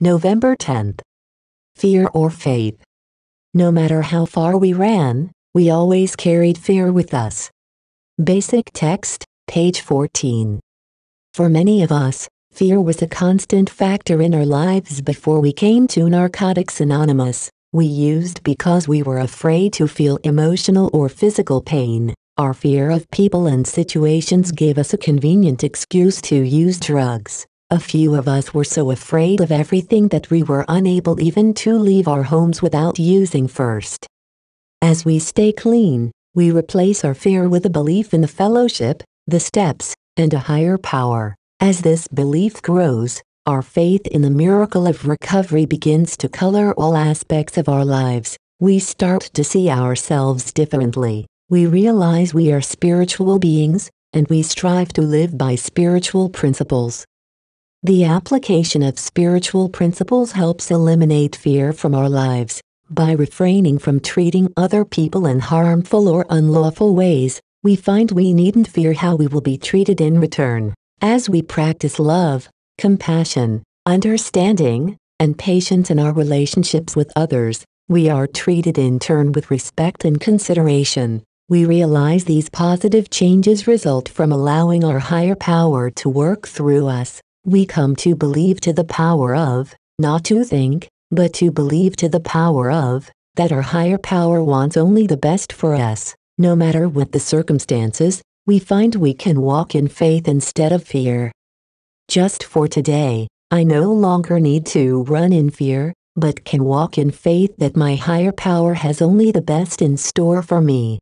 November 10th. Fear or faith. No matter how far we ran, we always carried fear with us. Basic text, page 14. For many of us, fear was a constant factor in our lives before we came to Narcotics Anonymous. We used because we were afraid to feel emotional or physical pain. Our fear of people and situations gave us a convenient excuse to use drugs. A few of us were so afraid of everything that we were unable even to leave our homes without using first. As we stay clean, we replace our fear with a belief in the fellowship, the steps, and a higher power. As this belief grows, our faith in the miracle of recovery begins to color all aspects of our lives. We start to see ourselves differently. We realize we are spiritual beings, and we strive to live by spiritual principles. The application of spiritual principles helps eliminate fear from our lives. By refraining from treating other people in harmful or unlawful ways, we find we needn't fear how we will be treated in return. As we practice love, compassion, understanding, and patience in our relationships with others, we are treated in turn with respect and consideration. We realize these positive changes result from allowing our higher power to work through us. We come to believe to the power of, not to think, but to believe to the power of, that our higher power wants only the best for us, no matter what the circumstances, we find we can walk in faith instead of fear. Just for today, I no longer need to run in fear, but can walk in faith that my higher power has only the best in store for me.